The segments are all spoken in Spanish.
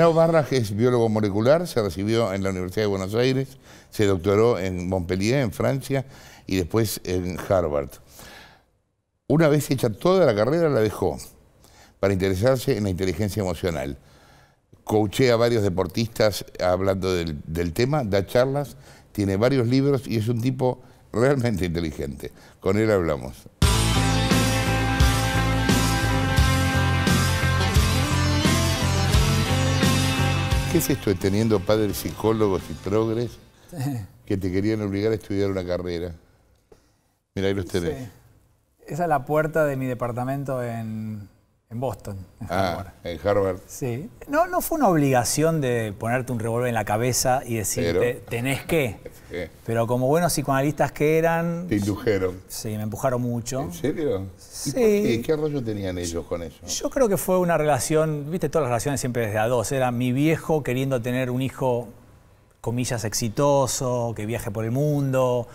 Nao Barras es biólogo molecular, se recibió en la Universidad de Buenos Aires, se doctoró en Montpellier, en Francia, y después en Harvard. Una vez hecha toda la carrera, la dejó para interesarse en la inteligencia emocional. Coaché a varios deportistas hablando del tema, da charlas, tiene varios libros y es un tipo realmente inteligente. Con él hablamos. ¿Qué es esto teniendo padres psicólogos y progres que te querían obligar a estudiar una carrera? Mira, ahí los tenés. Esa es la puerta de mi departamento en en Boston, en ah, Harvard. En Harvard. Sí. No, no fue una obligación de ponerte un revólver en la cabeza y decirte, tenés que. Pero como buenos psicoanalistas que eran. Te indujeron. Sí, me empujaron mucho. ¿En serio? Sí. ¿Y qué? rollo tenían ellos con eso? Yo creo que fue una relación, viste, todas las relaciones siempre desde a dos. Era mi viejo queriendo tener un hijo, comillas, exitoso, que viaje por el mundo.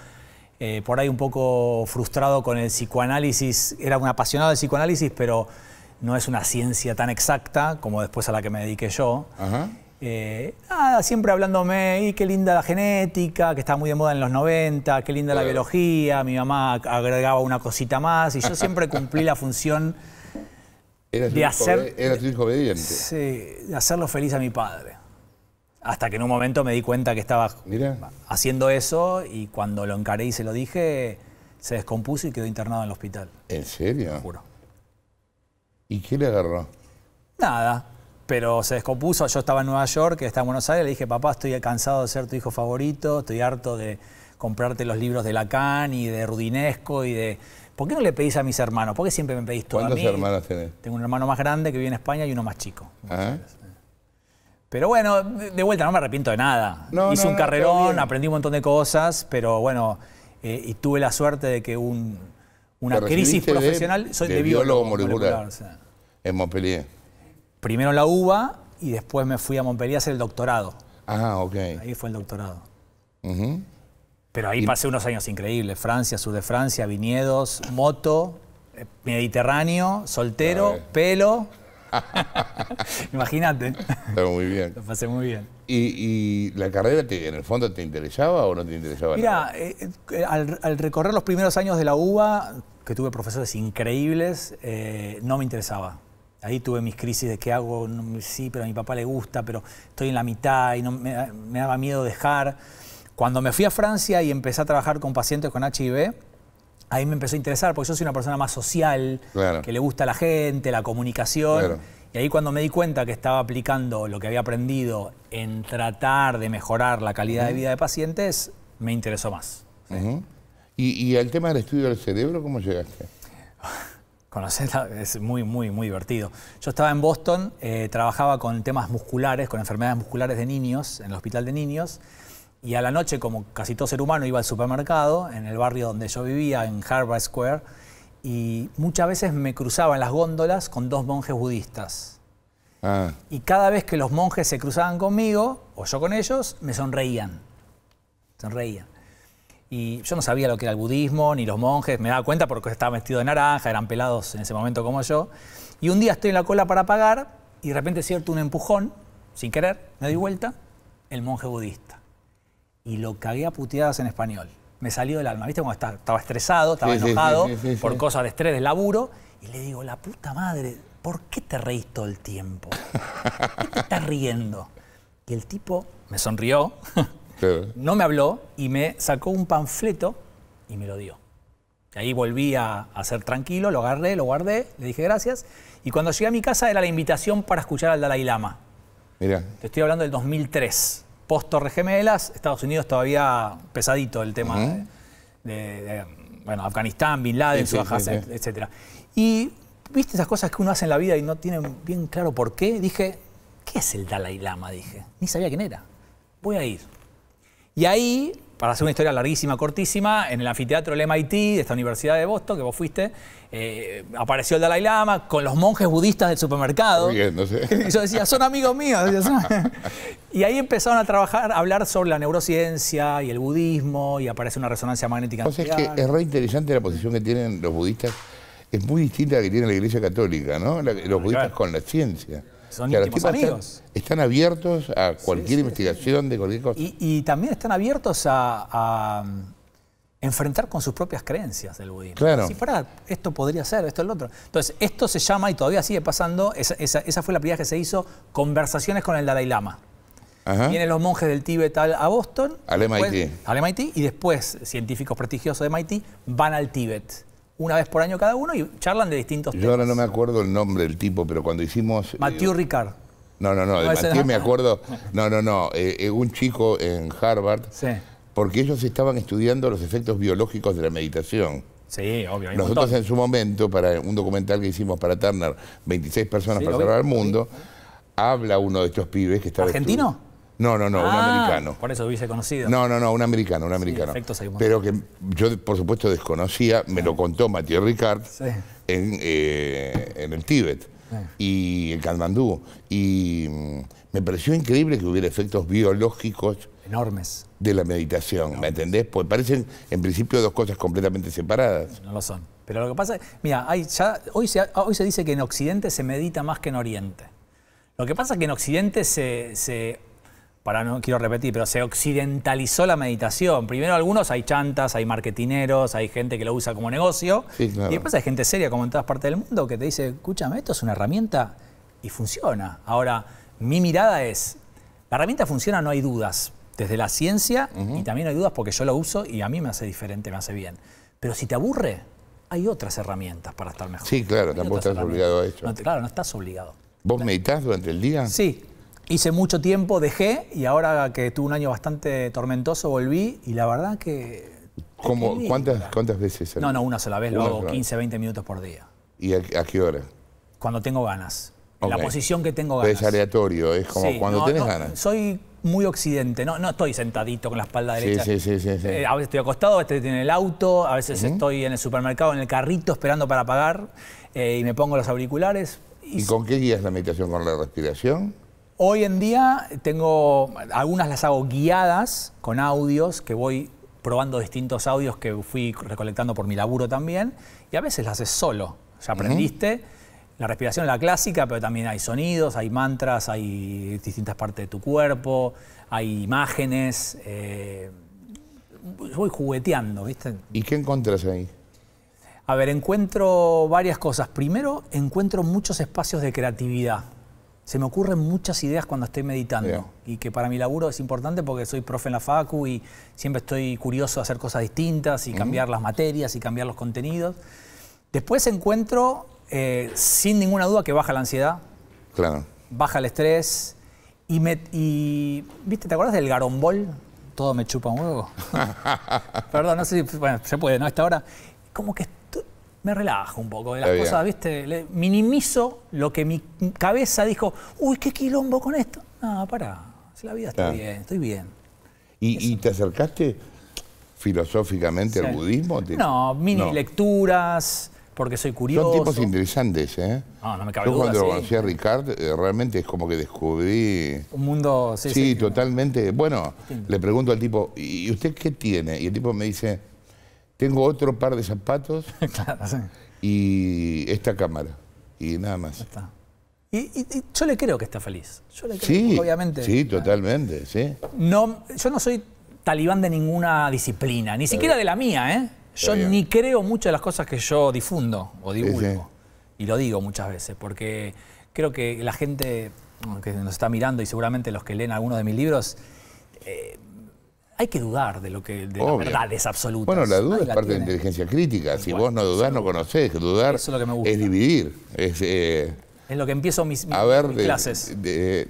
Eh, por ahí un poco frustrado con el psicoanálisis, era un apasionado del psicoanálisis, pero no es una ciencia tan exacta como después a la que me dediqué yo. Eh, siempre hablándome, y qué linda la genética, que estaba muy de moda en los 90, qué linda la biología, mi mamá agregaba una cosita más, y yo siempre cumplí la función de hacer... de hacerlo feliz a mi padre. Hasta que en un momento me di cuenta que estaba haciendo eso, y cuando lo encaré y se lo dije, se descompuso y quedó internado en el hospital. ¿En serio? ¿Y qué le agarró? Nada, pero se descompuso. Yo estaba en Nueva York, estaba en Buenos Aires, le dije, papá, estoy cansado de ser tu hijo favorito, estoy harto de comprarte los libros de Lacan y de Rudinesco y de... ¿Por qué no le pedís a mis hermanos? ¿Por qué siempre me pedís todo a mí? hermanos tenés? Tengo un hermano más grande que vive en España y uno más chico. Ah. Pero bueno, de vuelta, no me arrepiento de nada. Hice un carrerón, aprendí un montón de cosas, pero bueno, eh, y tuve la suerte de que un una crisis profesional. soy de, biólogo, molecular, en Montpellier. Primero la UBA y después me fui a Montpellier a hacer el doctorado. Ah, ok. Ahí fue el doctorado. Pero ahí pasé unos años increíbles. Francia, sur de Francia, viñedos, moto, eh, Mediterráneo, soltero, pelo. Imagínate. muy bien. Lo pasé muy bien. ¿Y, la carrera en el fondo te interesaba o no te interesaba? Mira, eh, eh, al, al, recorrer los primeros años de la UBA, que tuve profesores increíbles, eh, no me interesaba. Ahí tuve mis crisis de qué hago, sí, pero a mi papá le gusta, pero estoy en la mitad y no, me, daba miedo dejar. Cuando me fui a Francia y empecé a trabajar con pacientes con HIV, ahí me empezó a interesar, porque yo soy una persona más social, que le gusta la gente, la comunicación. Y ahí cuando me di cuenta que estaba aplicando lo que había aprendido en tratar de mejorar la calidad de vida de pacientes, me interesó más. ¿Y, y tema del estudio del cerebro, cómo llegaste? conocerla, es muy, muy, muy divertido. Yo estaba en Boston, eh, trabajaba con temas musculares, con enfermedades musculares de niños, en el hospital de niños, y a la noche, como casi todo ser humano, iba al supermercado, en el barrio donde yo vivía, en Harvard Square, y muchas veces me cruzaba en las góndolas con dos monjes budistas. Ah. Y cada vez que los monjes se cruzaban conmigo, o yo con ellos, me sonreían. Sonreían y yo no sabía lo que era el budismo, ni los monjes, me daba cuenta porque estaba vestido de naranja, eran pelados en ese momento como yo. Y un día estoy en la cola para pagar y de repente cierto un empujón, sin querer, me doy vuelta, el monje budista. Y lo cagué a puteadas en español. Me salió del alma, ¿viste? Como estaba, estaba estresado, estaba enojado por cosas de estrés, de laburo. Y le digo, la puta madre, ¿por qué te reís todo el tiempo? ¿Por qué te estás riendo? Y el tipo me sonrió, No me habló y me sacó un panfleto y me lo dio. Y ahí volví a, ser tranquilo, lo agarré, lo guardé, le dije gracias. Y cuando llegué a mi casa era la invitación para escuchar al Dalai Lama. Te estoy hablando del 2003. Post Torre Gemelas, Estados Unidos todavía pesadito el tema de, bueno, Afganistán, Bin Laden, Sudáfrica, etc. Y viste esas cosas que uno hace en la vida y no tiene bien claro por qué. Dije, ¿qué es el Dalai Lama? Dije, ni sabía quién era. Voy a ir. Y ahí, para hacer una historia larguísima, cortísima, en el anfiteatro del MIT, de esta Universidad de Boston, que vos fuiste, eh, apareció el Dalai Lama con los monjes budistas del supermercado. Y yo decía, son amigos míos. y ahí empezaron a trabajar, a hablar sobre la neurociencia y el budismo, y aparece una resonancia magnética. Entonces es que es re interesante la posición que tienen los budistas. Es muy distinta a la que tiene la Iglesia Católica, ¿no? los budistas con la ciencia son amigos. Están, abiertos a cualquier investigación de cualquier cosa. Y, también están abiertos a, mm, enfrentar con sus propias creencias del budismo. Si fuera, esto podría ser, esto es lo otro. Entonces, esto se llama, y todavía sigue pasando, esa, fue la primera que se hizo, conversaciones con el Dalai Lama. Vienen los monjes del Tíbet a Boston. Al MIT. al MIT y después científicos prestigiosos de MIT van al Tíbet una vez por año cada uno y charlan de distintos temas. Yo ahora no me acuerdo el nombre del tipo, pero cuando hicimos... Eh, Mathieu Ricard. No, no, no, de Mathieu me acuerdo... No, no, no, eh, eh, un chico en Harvard, sí. porque ellos estaban estudiando los efectos biológicos de la meditación. Sí, obvio. Nosotros en su momento, para un documental que hicimos para Turner, 26 personas para cerrar salvar al mundo, habla uno de estos pibes que estaba... ¿Argentino? No, no, no, un ah, americano. Por eso hubiese conocido. No, no, no, un americano, un americano. pero que yo, por supuesto, desconocía, me lo contó Mathieu Ricard en, eh, en, el Tíbet y en Kalmandú. Y mm, me pareció increíble que hubiera efectos biológicos. Enormes. De la meditación, ¿me entendés? Pues parecen, en principio, dos cosas completamente separadas. No lo son. Pero lo que pasa es, mira, hoy, se, ah, hoy se dice que en Occidente se medita más que en Oriente. Lo que pasa es que en Occidente se para no quiero repetir, pero se occidentalizó la meditación. Primero algunos hay chantas, hay marketineros, hay gente que lo usa como negocio. Y después hay gente seria, como en todas partes del mundo, que te dice, escúchame, esto es una herramienta y funciona. Ahora, mi mirada es, la herramienta funciona, no hay dudas. Desde la ciencia, y también hay dudas porque yo lo uso y a mí me hace diferente, me hace bien. Pero si te aburre, hay otras herramientas para estar mejor. Sí, claro, tampoco estás obligado a eso. claro, no estás obligado. ¿Vos meditas durante el día? Sí, hice mucho tiempo, dejé y ahora que tuve un año bastante tormentoso volví y la verdad que... ¿cuántas, ¿Cuántas veces? No, no, una sola vez, lo hago 15, 20 minutos por día. ¿Y a, qué hora? Cuando tengo ganas. La posición que tengo ganas. es aleatorio, es como cuando tienes ganas. Soy muy occidente, no, no estoy sentadito con la espalda derecha. Sí, sí, sí. Eh, a veces estoy acostado, a veces estoy en el auto, a veces estoy en el supermercado, en el carrito, esperando para pagar eh, y me pongo los auriculares. ¿Y con qué guías la meditación? ¿Con la respiración? Hoy en día tengo, algunas las hago guiadas con audios que voy probando distintos audios que fui recolectando por mi laburo también, y a veces las haces solo. Ya aprendiste, la respiración es la clásica, pero también hay sonidos, hay mantras, hay distintas partes de tu cuerpo, hay imágenes. Eh, voy jugueteando, ¿viste? ¿Y qué encuentras ahí? A ver, encuentro varias cosas. Primero, encuentro muchos espacios de creatividad se me ocurren muchas ideas cuando estoy meditando y que para mi laburo es importante porque soy profe en la facu y siempre estoy curioso de hacer cosas distintas y cambiar las materias y cambiar los contenidos. Después encuentro, eh, sin ninguna duda, que baja la ansiedad, claro. baja el estrés y, me, y ¿viste? ¿Te acuerdas del garombol? Todo me chupa un huevo. Perdón, no sé si bueno, se puede, ¿no? esta que me relajo un poco de las cosas, ¿viste? minimizo lo que mi cabeza dijo, uy, qué quilombo con esto. No, pará, la vida está bien, estoy bien. ¿Y, te acercaste filosóficamente al budismo? No, mini lecturas, porque soy curioso. Son tipos interesantes, ¿eh? No, no me cabe Yo cuando conocí a Ricard, eh, realmente es como que descubrí... Un mundo... Sí, sí totalmente. Bueno, le pregunto al tipo, ¿y usted qué tiene? Y el tipo me dice tengo otro par de zapatos y esta cámara. Y nada más. Y, yo le creo que está feliz. Yo le creo, sí, obviamente. Sí, totalmente, sí. No, yo no soy talibán de ninguna disciplina, ni siquiera de la mía, ¿eh? Yo ni creo muchas de las cosas que yo difundo o divulgo. y lo digo muchas veces, porque creo que la gente que nos está mirando y seguramente los que leen algunos de mis libros eh, hay que dudar de lo que de las verdades absolutas. Bueno, la duda es parte de de inteligencia crítica. Si vos no dudás, no conocés. Dudar es, dividir. Eh, es, lo que empiezo mis, a ver, clases.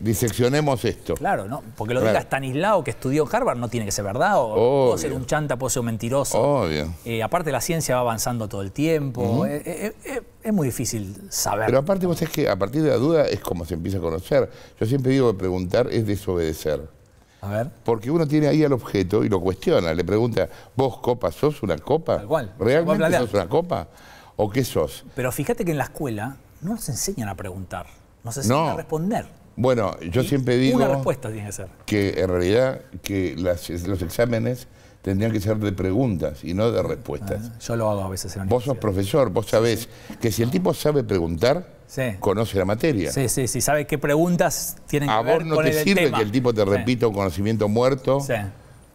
diseccionemos esto. Claro, ¿no? porque lo digas tan aislado que estudió Harvard, no tiene que ser verdad. O ser un chanta, puedo ser un mentiroso. Obvio. Eh, aparte, la ciencia va avanzando todo el tiempo. Eh, es muy difícil saber. Pero aparte, vos es que a partir de la duda es como se empieza a conocer. Yo siempre digo que preguntar es desobedecer. Porque uno tiene ahí al objeto y lo cuestiona, le pregunta, ¿vos copa sos una copa? ¿Realmente sos una copa? ¿O qué sos? Pero fíjate que en la escuela no nos enseñan a preguntar, nos enseñan a responder. Bueno, yo siempre digo una respuesta que, en realidad que los exámenes tendrían que ser de preguntas y no de respuestas. Ah, yo lo hago a veces en la Vos sos profesor, vos sabés que si el tipo sabe preguntar, conoce la materia. Sí, sí, sí, sabe qué preguntas tienen que ver A vos no te sirve que el tipo te repita un conocimiento muerto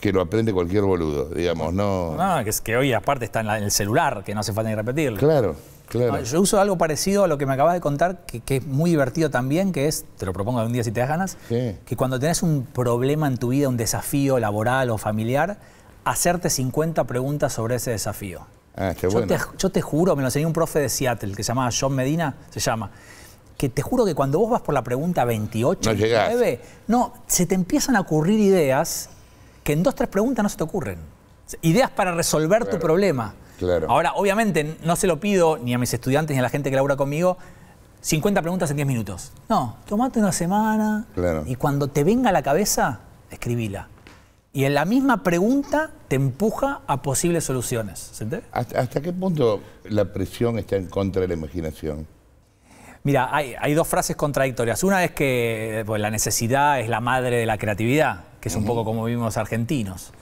que lo aprende cualquier boludo, digamos, no... No, que, que hoy aparte está en, el celular, que no hace falta ni repetirlo. Claro, claro. yo uso algo parecido a lo que me acabas de contar, que, es muy divertido también, que es, te lo propongo algún día si te das ganas, que cuando tenés un problema en tu vida, un desafío laboral o familiar, hacerte 50 preguntas sobre ese desafío. Ah, yo, te, juro, me lo enseñó un profe de Seattle que se llama John Medina, se llama que te juro que cuando vos vas por la pregunta 28, no, no, se te empiezan a ocurrir ideas que en dos, tres preguntas no se te ocurren. Ideas para resolver tu problema. Ahora, obviamente, no se lo pido ni a mis estudiantes ni a la gente que labura conmigo, 50 preguntas en 10 minutos. No, tomate una semana y cuando te venga a la cabeza, escribila. Y en la misma pregunta te empuja a posibles soluciones. ¿Hasta, qué punto la presión está en contra de la imaginación? Mira, hay, dos frases contradictorias. Una es que pues, la necesidad es la madre de la creatividad, que es un poco como vivimos los argentinos.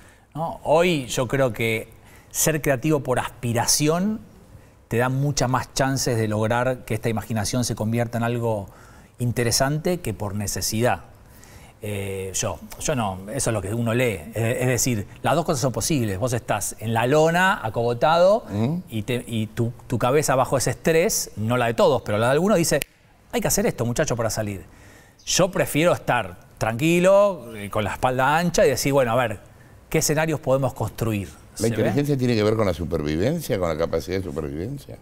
Hoy yo creo que ser creativo por aspiración te da muchas más chances de lograr que esta imaginación se convierta en algo interesante que por necesidad. Eh, yo, yo no, eso es lo que uno lee. es decir, las dos cosas son posibles. Vos estás en la lona, acogotado, mm. y, y tu, tu, cabeza bajo ese estrés, no la de todos, pero la de algunos dice, hay que hacer esto, muchacho, para salir. Yo prefiero estar tranquilo, eh, con la espalda ancha y decir, bueno, a ver, ¿qué escenarios podemos construir? ¿La inteligencia tiene que ver con la supervivencia, con la capacidad de supervivencia?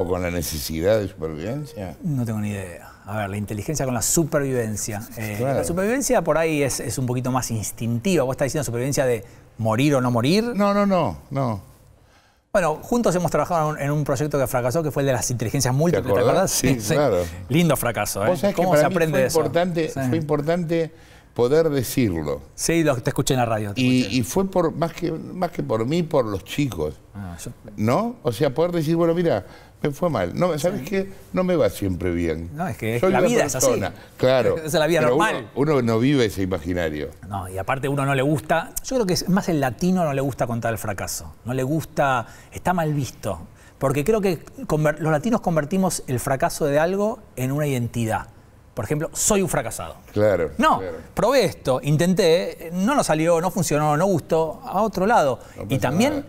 ¿O con la necesidad de supervivencia? No tengo ni idea. A ver, la inteligencia con la supervivencia. Eh, la supervivencia por ahí es, un poquito más instintiva. Vos estás diciendo supervivencia de morir o no morir. No, no, no, no. Bueno, juntos hemos trabajado en un proyecto que fracasó, que fue el de las inteligencias múltiples, ¿te Sí, claro. Lindo fracaso, ¿eh? ¿Cómo se aprende fue eso? Importante, Fue importante poder decirlo. Sí, lo, te escuché en la radio. Y, fue por más que, más que por mí, por los chicos. Ah, ¿No? O sea, poder decir, bueno, mira, me fue mal. No, ¿Sabes qué? No me va siempre bien. No, es que la vida es así. Claro. Es la vida normal. Uno, uno, no vive ese imaginario. No, y aparte uno no le gusta. Yo creo que es más el latino no le gusta contar el fracaso. No le gusta. Está mal visto. Porque creo que los latinos convertimos el fracaso de algo en una identidad. Por ejemplo, soy un fracasado. Claro. No, probé esto, intenté, no nos salió, no funcionó, no gustó, a otro lado. y también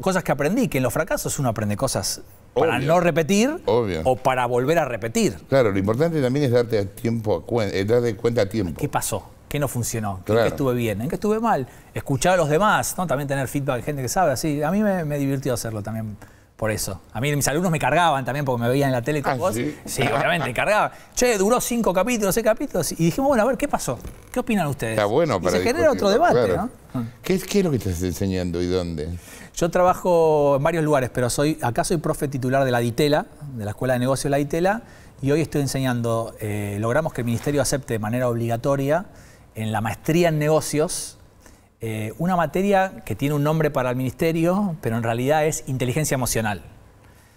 cosas que aprendí, que en los fracasos uno aprende cosas para no repetir o para volver a repetir. Claro, lo importante también es darte tiempo a eh, cuenta a tiempo. ¿Qué pasó? ¿Qué no funcionó? ¿En qué estuve bien? ¿En qué estuve mal? Escuchar a los demás, ¿no? También tener feedback de gente que sabe, así. A mí me, divirtió hacerlo también por eso. A mí mis alumnos me cargaban también porque me veían en la tele con ah, vos. Sí, obviamente, cargaban. Che, duró cinco capítulos, seis capítulos. Y dijimos, bueno, a ver, ¿qué pasó? ¿Qué opinan ustedes? Está bueno para se genera otro debate, ¿no? ¿Qué es, ¿Qué es lo que estás enseñando y dónde? Yo trabajo en varios lugares, pero acá soy profe titular de la DITELA, de la Escuela de Negocios de la DITELA, y hoy estoy enseñando, eh, logramos que el Ministerio acepte de manera obligatoria en la maestría en negocios eh, una materia que tiene un nombre para el Ministerio, pero en realidad es inteligencia emocional.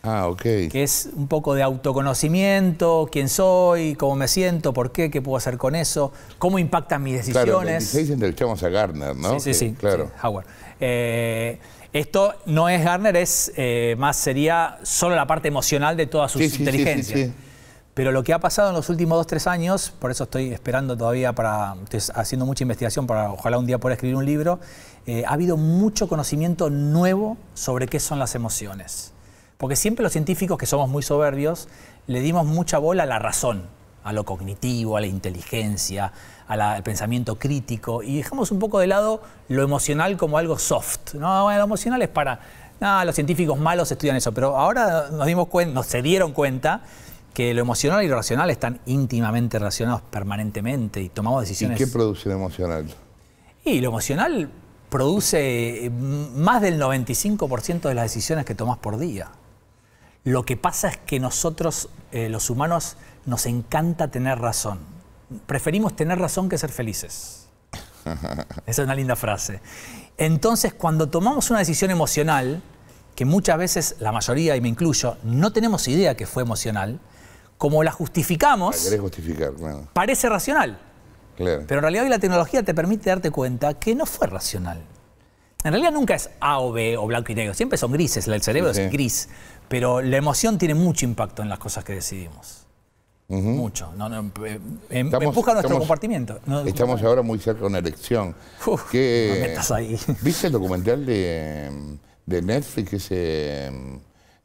Ah, ok. Que es un poco de autoconocimiento, quién soy, cómo me siento, por qué, qué puedo hacer con eso, cómo impactan mis decisiones. Claro, el a Garner, ¿no? Sí, sí, sí. Claro. Eh, esto no es Garner, es eh, más sería solo la parte emocional de todas sus inteligencia. Pero lo que ha pasado en los últimos dos, tres años, por eso estoy esperando todavía para, estoy haciendo mucha investigación para ojalá un día poder escribir un libro, eh, ha habido mucho conocimiento nuevo sobre qué son las emociones. Porque siempre los científicos, que somos muy soberbios, le dimos mucha bola a la razón a lo cognitivo, a la inteligencia, al pensamiento crítico y dejamos un poco de lado lo emocional como algo soft. lo emocional es para, los científicos malos estudian eso, pero ahora nos dimos cuenta, nos se dieron cuenta que lo emocional y lo racional están íntimamente relacionados permanentemente y tomamos decisiones. ¿Y qué produce lo emocional? Y lo emocional produce eh, más del 95% de las decisiones que tomas por día. Lo que pasa es que nosotros, eh, los humanos, nos encanta tener razón. Preferimos tener razón que ser felices. Esa es una linda frase. Entonces, cuando tomamos una decisión emocional, que muchas veces, la mayoría, y me incluyo, no tenemos idea que fue emocional, como la justificamos, justificar, parece racional. Pero en realidad hoy la tecnología te permite darte cuenta que no fue racional. En realidad nunca es A o B o blanco y negro, siempre son grises, el cerebro es gris, pero la emoción tiene mucho impacto en las cosas que decidimos. Mucho. Em, em, em, empuja nuestro compartimiento. estamos ahora muy cerca de una elección. ¿Viste el documental de, de Netflix, se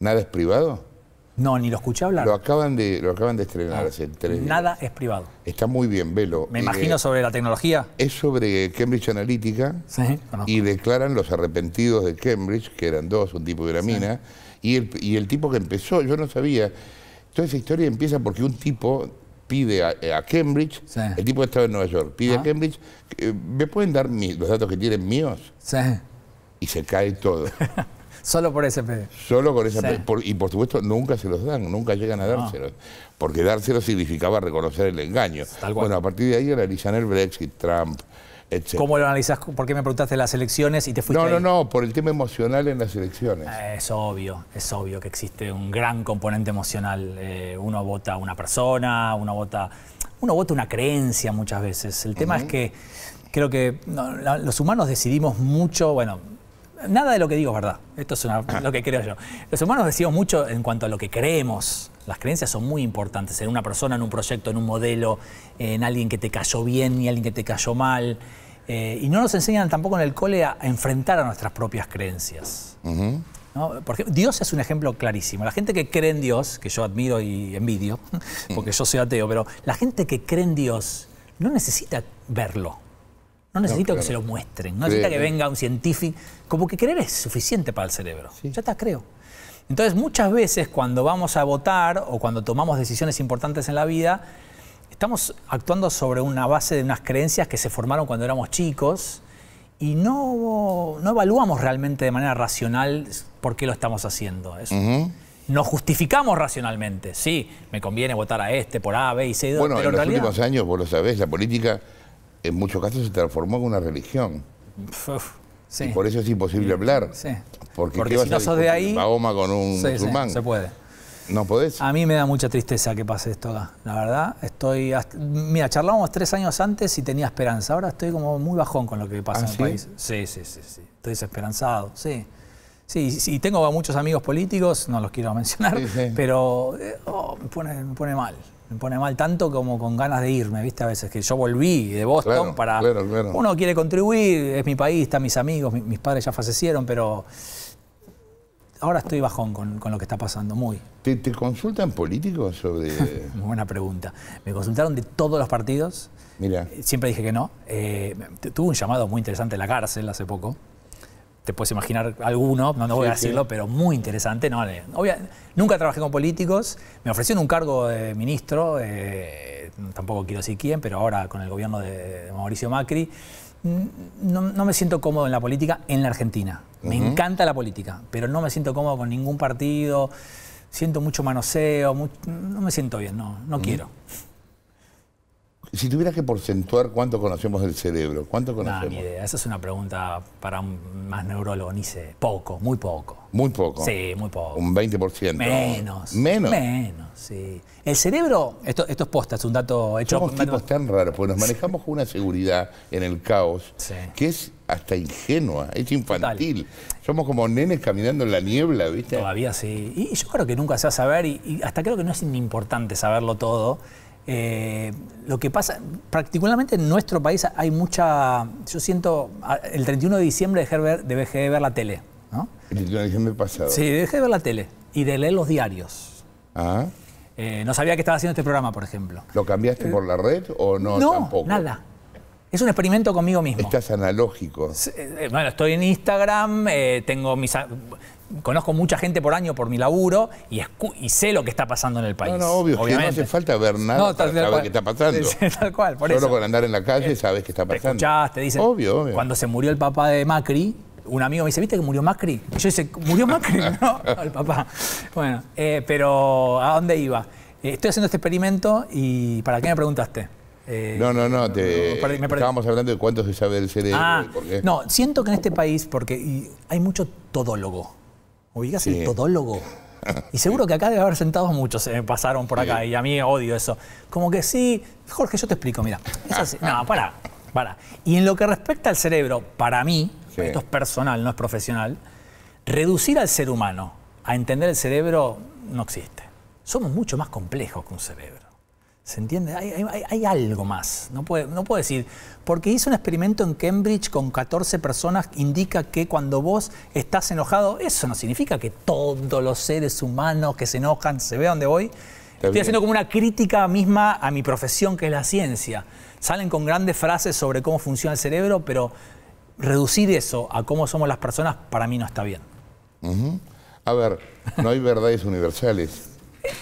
Nada es privado? No, ni lo escuché hablar. Lo acaban de, lo acaban de estrenar ah, hace tres Nada es privado. Está muy bien, velo. Me eh, imagino sobre la tecnología. Es sobre Cambridge Analytica y declaran los arrepentidos de Cambridge, que eran dos, un tipo de una mina, y, el, y el tipo que empezó, yo no sabía, Toda esa historia empieza porque un tipo pide a, eh, Cambridge, el tipo estaba en Nueva York, pide a ah. Cambridge, eh, ¿me pueden dar los datos que tienen míos? Sí. Y se cae todo. Solo por ese pedido. Solo por ese y por supuesto nunca se los dan, nunca llegan a dárselos. Porque dárselos significaba reconocer el engaño. Bueno, a partir de ahí era el Brexit, Trump, ¿Cómo lo analizás? ¿Por qué me preguntaste las elecciones y te fuiste? No, no, no, por el tema emocional en las elecciones. Eh, es obvio, es obvio que existe un gran componente emocional. Eh, uno vota a una persona, uno vota, uno vota una creencia muchas veces. El tema es que creo que los humanos decidimos mucho, bueno, nada de lo que digo es verdad. Esto es lo que creo yo. Los humanos decidimos mucho en cuanto a lo que creemos. Las creencias son muy importantes en una persona, en un proyecto, en un modelo, en alguien que te cayó bien y alguien que te cayó mal. Eh, y no nos enseñan tampoco en el cole a, enfrentar a nuestras propias creencias. Porque Dios es un ejemplo clarísimo. La gente que cree en Dios, que yo admiro y envidio, porque yo soy ateo, pero la gente que cree en Dios no necesita verlo. No necesita que se lo muestren, no necesita que venga un científico. Como que creer es suficiente para el cerebro. Ya está, creo. Entonces, muchas veces cuando vamos a votar o cuando tomamos decisiones importantes en la vida, estamos actuando sobre una base de unas creencias que se formaron cuando éramos chicos y no, no evaluamos realmente de manera racional por qué lo estamos haciendo. Nos justificamos racionalmente. Sí, me conviene votar a este por A, B y C. Bueno, pero en, en los últimos años, vos lo sabés, la política en muchos casos se transformó en una religión. Y por eso es imposible hablar. Porque, porque de ahí... Mahoma con un musulmán. se puede. No podés. A mí me da mucha tristeza que pase esto acá. La verdad, estoy. Mira, charlábamos tres años antes y tenía esperanza. Ahora estoy como muy bajón con lo que pasa ¿Ah, en el país. Sí, sí, sí, Estoy desesperanzado, sí. Sí, sí, tengo muchos amigos políticos, no los quiero mencionar, pero eh, oh, me, pone, mal me pone mal tanto como con ganas de irme, ¿viste? A veces que yo volví de Boston para... Claro, claro. Uno quiere contribuir, es mi país, están mis amigos, mis padres ya fallecieron, pero ahora estoy bajón con, lo que está pasando, muy. ¿Te, consultan políticos sobre...? muy buena pregunta. Me consultaron de todos los partidos. Mira. Eh, siempre dije que no. Eh, tuve un llamado muy interesante en la cárcel hace poco. Te puedes imaginar alguno, no, voy a decirlo, pero muy interesante. No, eh, nunca trabajé con políticos. Me ofrecieron un cargo de ministro, eh, tampoco quiero decir quién, pero ahora con el gobierno de, Mauricio Macri. Mm, no, no me siento cómodo en la política en la Argentina. Me encanta la política, pero no me siento cómodo con ningún partido. Siento mucho manoseo, no me siento bien, no, no quiero. Si tuvieras que porcentuar, ¿cuánto conocemos del cerebro? ¿Cuánto conocemos? No, ni Esa es una pregunta para un más neurólogo, ni sé. Poco, muy poco. ¿Muy poco? Sí, muy poco. ¿Un 20%? Menos. ¿Menos? Menos, sí. El cerebro, esto, esto es posta, es un dato hecho... Somos tipos tan raros, porque nos manejamos con una seguridad en el caos que es hasta ingenua, es infantil. Somos como nenes caminando en la niebla, ¿viste? Todavía sí. Y yo creo que nunca se va a saber, y hasta creo que no es importante saberlo todo, eh, lo que pasa, particularmente en nuestro país hay mucha, yo siento, el 31 de diciembre dejé de ver, de ver la tele. ¿no? El 31 de diciembre pasado. Sí, dejé de ver la tele y de leer los diarios. Ah. Eh, no sabía que estaba haciendo este programa, por ejemplo. ¿Lo cambiaste por la red o no? No, nada. Es un experimento conmigo mismo. Estás analógico. Eh, bueno, estoy en Instagram, tengo mis conozco mucha gente por año por mi laburo y, sé lo que está pasando en el país. No, no, obvio, obviamente. Que no hace falta ver nada no, para saber qué está pasando. tal cual, Solo por andar en la calle eh, sabes qué está pasando. Te escuchaste, te dicen. Obvio, obvio. Cuando se murió el papá de Macri, un amigo me dice, ¿viste que murió Macri? Y yo dice, ¿murió Macri? no, el papá. Bueno, eh, pero ¿a dónde iba? Eh, estoy haciendo este experimento y ¿para qué me preguntaste? no, no, no, te, estábamos hablando de cuánto se sabe del cerebro. Ah, no, siento que en este país, porque hay mucho todólogo ubicas el todólogo. Y seguro que acá debe haber sentado muchos, se eh, pasaron por acá, y a mí odio eso. Como que sí, Jorge, yo te explico, mira. No, para, para. Y en lo que respecta al cerebro, para mí, esto es personal, no es profesional, reducir al ser humano a entender el cerebro no existe. Somos mucho más complejos que un cerebro. ¿Se entiende? Hay, algo más. No puedo decir, porque hice un experimento en Cambridge con 14 personas, indica que cuando vos estás enojado, eso no significa que todos los seres humanos que se enojan, se vean de hoy Estoy haciendo como una crítica misma a mi profesión, que es la ciencia. Salen con grandes frases sobre cómo funciona el cerebro, pero reducir eso a cómo somos las personas, para mí no está bien. A ver, no hay verdades universales.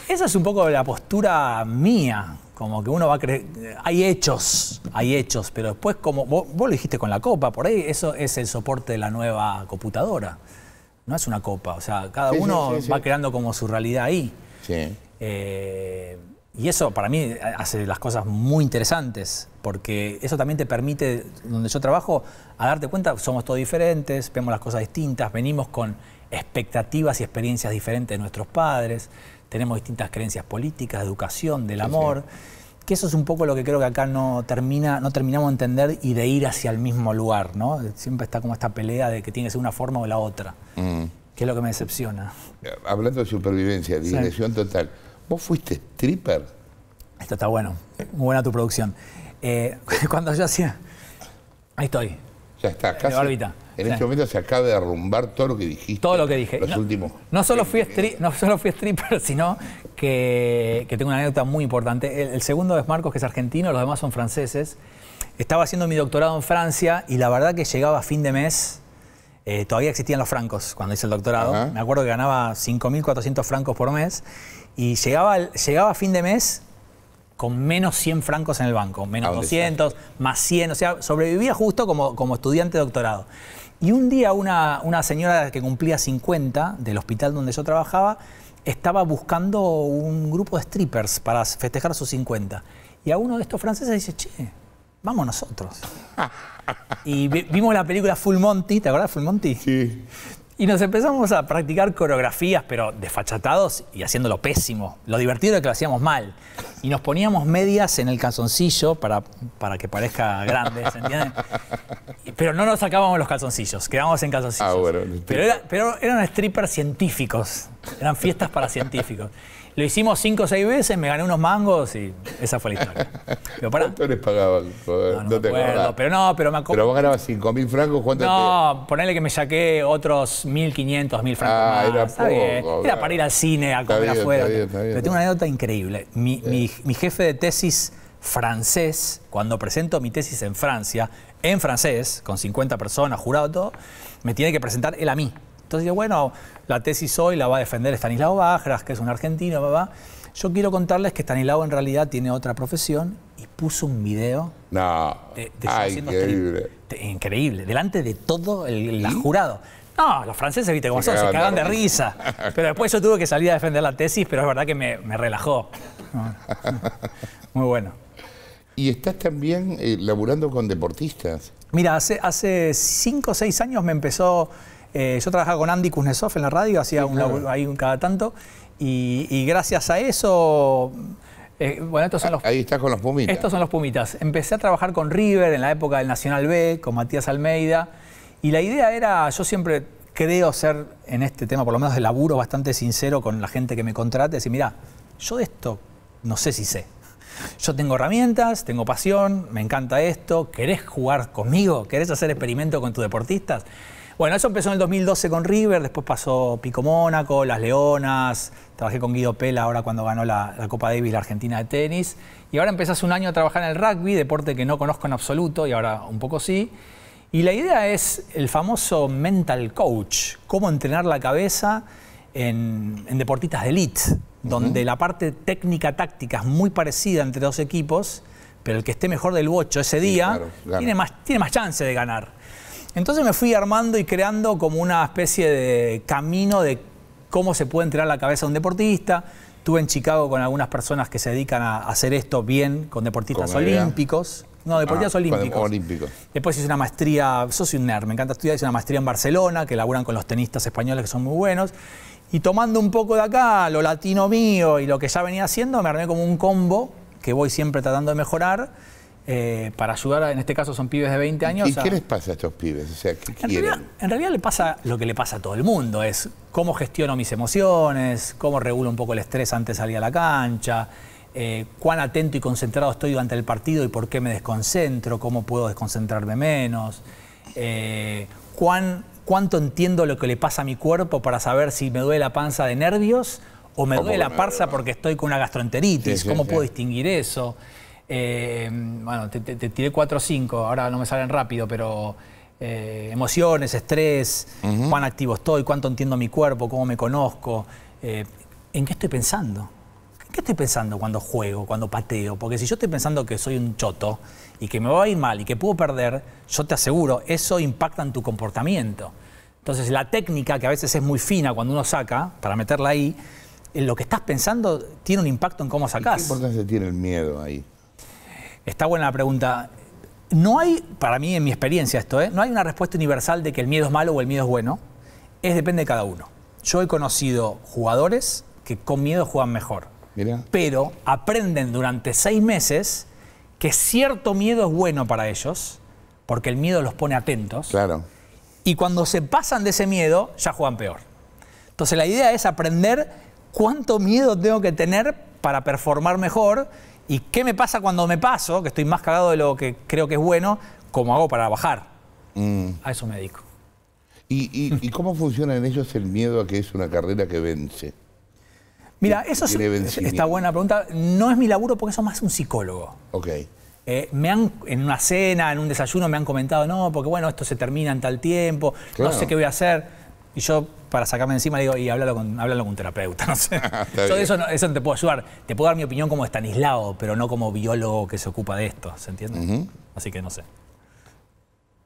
Esa es un poco la postura mía, como que uno va a creer, hay hechos, hay hechos, pero después como vos, lo dijiste con la copa, por ahí eso es el soporte de la nueva computadora, no es una copa, o sea, cada uno va creando como su realidad ahí. Sí. Eh, y eso para mí hace las cosas muy interesantes, porque eso también te permite, donde yo trabajo, a darte cuenta, somos todos diferentes, vemos las cosas distintas, venimos con expectativas y experiencias diferentes de nuestros padres tenemos distintas creencias políticas, educación, del amor. Que eso es un poco lo que creo que acá no, termina, no terminamos de entender y de ir hacia el mismo lugar, ¿no? Siempre está como esta pelea de que tiene que ser una forma o la otra, mm. que es lo que me decepciona. Eh, hablando de supervivencia, digresión total, ¿vos fuiste stripper? Esto está bueno, muy buena tu producción. Eh, cuando yo hacía... Ahí estoy. Ya está, casi. De barbita. En este momento se acaba de arrumbar todo lo que dijiste. Todo lo que dije. Los no, últimos. No solo, fui stripper, sino que, tengo una anécdota muy importante. El, segundo es Marcos, que es argentino, los demás son franceses. Estaba haciendo mi doctorado en Francia y la verdad que llegaba a fin de mes. Eh, todavía existían los francos cuando hice el doctorado. Me acuerdo que ganaba 5.400 francos por mes. Y llegaba, llegaba a fin de mes con menos 100 francos en el banco, menos 200, ah, más 100, o sea, sobrevivía justo como, como estudiante de doctorado. Y un día una, señora que cumplía 50 del hospital donde yo trabajaba estaba buscando un grupo de strippers para festejar sus 50. Y a uno de estos franceses dice, che, vamos nosotros. y vimos la película Full Monty, ¿te acuerdas Full Monty? Sí. Y nos empezamos a practicar coreografías, pero desfachatados y haciéndolo pésimo. Lo divertido es que lo hacíamos mal. Y nos poníamos medias en el calzoncillo para, para que parezca grande, ¿se entienden? Pero no nos sacábamos los calzoncillos, quedábamos en calzoncillos. Ah, pero eran strippers científicos, eran fiestas para científicos. Lo hicimos cinco o seis veces, me gané unos mangos y esa fue la historia. Pero les No, no, te acuerdo, pero no, pero me acuerdo. Pero vos ganabas 5 mil francos, ¿cuánto No, ponele que me saqué otros 1.500, 1.000 francos ah, más. Era, está bien. era para ir al cine, a comer afuera. pero tengo una anécdota increíble. Mi, mi, mi jefe de tesis francés, cuando presento mi tesis en Francia, en francés, con 50 personas, jurado todo, me tiene que presentar él a mí. Entonces, bueno, la tesis hoy la va a defender Stanislao Bajras, que es un argentino, va. Yo quiero contarles que Stanislao en realidad tiene otra profesión y puso un video. No. De, ah, increíble. Este increíble. Delante de todo el, jurado. No, los franceses, viste como son, se cagan de risa. Pero después yo tuve que salir a defender la tesis, pero es verdad que me, relajó. Muy bueno. Y estás también eh, laburando con deportistas. Mira, hace, hace cinco o seis años me empezó eh, yo trabajaba con Andy Kuznetsov en la radio, hacía un laburo ahí cada tanto, y, gracias a eso. Eh, bueno, estos son los, ah, Ahí estás con los Pumitas. Estos son los Pumitas. Empecé a trabajar con River en la época del Nacional B, con Matías Almeida, y la idea era, yo siempre creo ser en este tema, por lo menos de laburo, bastante sincero con la gente que me contrate, decir, mira, yo de esto no sé si sé. Yo tengo herramientas, tengo pasión, me encanta esto, ¿querés jugar conmigo? ¿Querés hacer experimento con tus deportistas? Bueno, eso empezó en el 2012 con River, después pasó Pico Mónaco, Las Leonas, trabajé con Guido Pela ahora cuando ganó la, Copa Davis la Argentina de tenis. Y ahora empezás un año a trabajar en el rugby, deporte que no conozco en absoluto y ahora un poco sí. Y la idea es el famoso mental coach, cómo entrenar la cabeza en, deportistas de elite, donde la parte técnica táctica es muy parecida entre dos equipos, pero el que esté mejor del bocho ese día Tiene, más, tiene más chance de ganar. Entonces me fui armando y creando como una especie de camino de cómo se puede entrenar la cabeza de un deportista. Estuve en Chicago con algunas personas que se dedican a hacer esto bien con deportistas olímpicos. No, deportistas ah, olímpicos. olímpicos. Después hice una maestría, yo soy un nerd, me encanta estudiar, hice una maestría en Barcelona, que laburan con los tenistas españoles que son muy buenos. Y tomando un poco de acá, lo latino mío y lo que ya venía haciendo, me armé como un combo que voy siempre tratando de mejorar eh, para ayudar, en este caso son pibes de 20 años. ¿Y qué les pasa a estos pibes? en, realidad, le pasa lo que le pasa a todo el mundo, es cómo gestiono mis emociones, cómo regulo un poco el estrés antes de salir a la cancha, eh, cuán atento y concentrado estoy durante el partido y por qué me desconcentro, cómo puedo desconcentrarme menos, eh, cuán, cuánto entiendo lo que le pasa a mi cuerpo para saber si me duele la panza de nervios o me duele la panza porque estoy con una gastroenteritis, cómo puedo distinguir eso. Eh, bueno, te, tiré cuatro o cinco, ahora no me salen rápido, pero eh, emociones, estrés, cuán activo estoy, cuánto entiendo mi cuerpo, cómo me conozco, eh, en qué estoy pensando. ¿En qué estoy pensando cuando juego, cuando pateo? Porque si yo estoy pensando que soy un choto y que me va a ir mal y que puedo perder, yo te aseguro, eso impacta en tu comportamiento. Entonces la técnica, que a veces es muy fina cuando uno saca, para meterla ahí, en lo que estás pensando tiene un impacto en cómo sacas. ¿Qué importancia tiene el miedo ahí? Está buena la pregunta. No hay, para mí, en mi experiencia esto, ¿eh? no hay una respuesta universal de que el miedo es malo o el miedo es bueno. Es depende de cada uno. Yo he conocido jugadores que con miedo juegan mejor. Pero aprenden durante seis meses que cierto miedo es bueno para ellos, porque el miedo los pone atentos. Claro. Y cuando se pasan de ese miedo, ya juegan peor. Entonces la idea es aprender cuánto miedo tengo que tener para performar mejor ¿Y qué me pasa cuando me paso, que estoy más cagado de lo que creo que es bueno, cómo hago para bajar? Mm. A eso me dedico. ¿Y, y, cómo funciona en ellos el miedo a que es una carrera que vence? Mira, eso es, Esta buena pregunta. No es mi laburo porque eso más un psicólogo. Ok. Eh, me han, en una cena, en un desayuno, me han comentado, no, porque bueno, esto se termina en tal tiempo, no sé qué voy a hacer. Y yo para sacarme encima, digo, y háblalo con, con un terapeuta, no sé. Yo de eso, no, eso te puedo ayudar. Te puedo dar mi opinión como Estanislao, pero no como biólogo que se ocupa de esto, ¿se entiende? Así que no sé.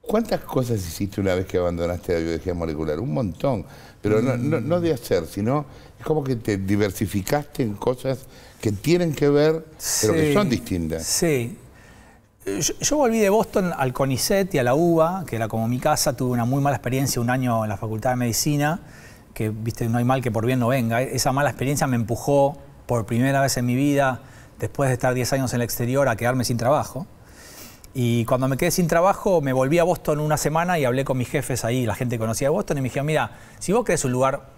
¿Cuántas cosas hiciste una vez que abandonaste la biología molecular? Un montón. Pero no, no, de hacer, sino es como que te diversificaste en cosas que tienen que ver, pero que son distintas. Sí, yo, volví de Boston al CONICET y a la UBA, que era como mi casa. Tuve una muy mala experiencia un año en la Facultad de Medicina, que viste, no hay mal que por bien no venga. Esa mala experiencia me empujó por primera vez en mi vida, después de estar 10 años en el exterior, a quedarme sin trabajo. Y cuando me quedé sin trabajo, me volví a Boston una semana y hablé con mis jefes ahí, la gente que conocía de Boston, y me dijeron, mira, si vos querés un lugar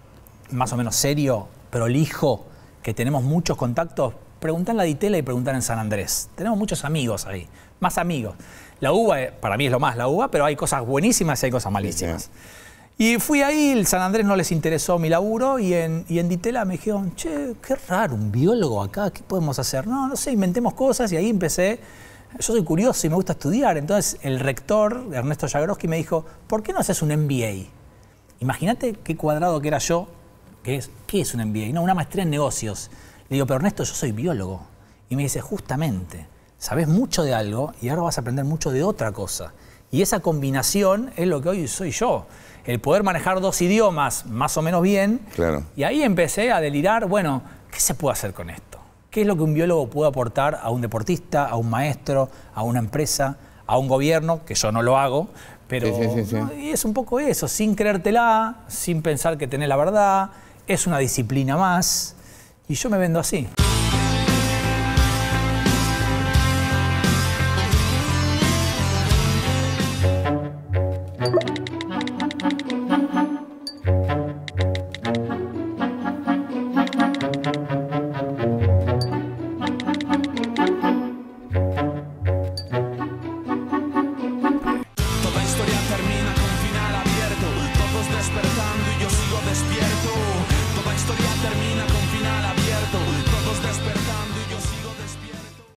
más o menos serio, prolijo, que tenemos muchos contactos, preguntá en la Ditela y preguntá en San Andrés. Tenemos muchos amigos ahí más amigos. La uva, eh, para mí es lo más la uva, pero hay cosas buenísimas y hay cosas malísimas. Y fui ahí, el San Andrés no les interesó mi laburo y en, y Ditela me dijeron, che, qué raro, un biólogo acá, ¿qué podemos hacer? No, no sé, inventemos cosas y ahí empecé. Yo soy curioso y me gusta estudiar. Entonces el rector, Ernesto Jagroski, me dijo, ¿por qué no haces un MBA? Imagínate qué cuadrado que era yo, que es, ¿qué es un MBA? No, una maestría en negocios. Le digo, pero Ernesto, yo soy biólogo. Y me dice, justamente sabes mucho de algo y ahora vas a aprender mucho de otra cosa. Y esa combinación es lo que hoy soy yo. El poder manejar dos idiomas más o menos bien. Y ahí empecé a delirar, bueno, ¿qué se puede hacer con esto? ¿Qué es lo que un biólogo puede aportar a un deportista, a un maestro, a una empresa, a un gobierno? Que yo no lo hago, pero y es un poco eso, sin creértela, sin pensar que tenés la verdad, es una disciplina más. Y yo me vendo así.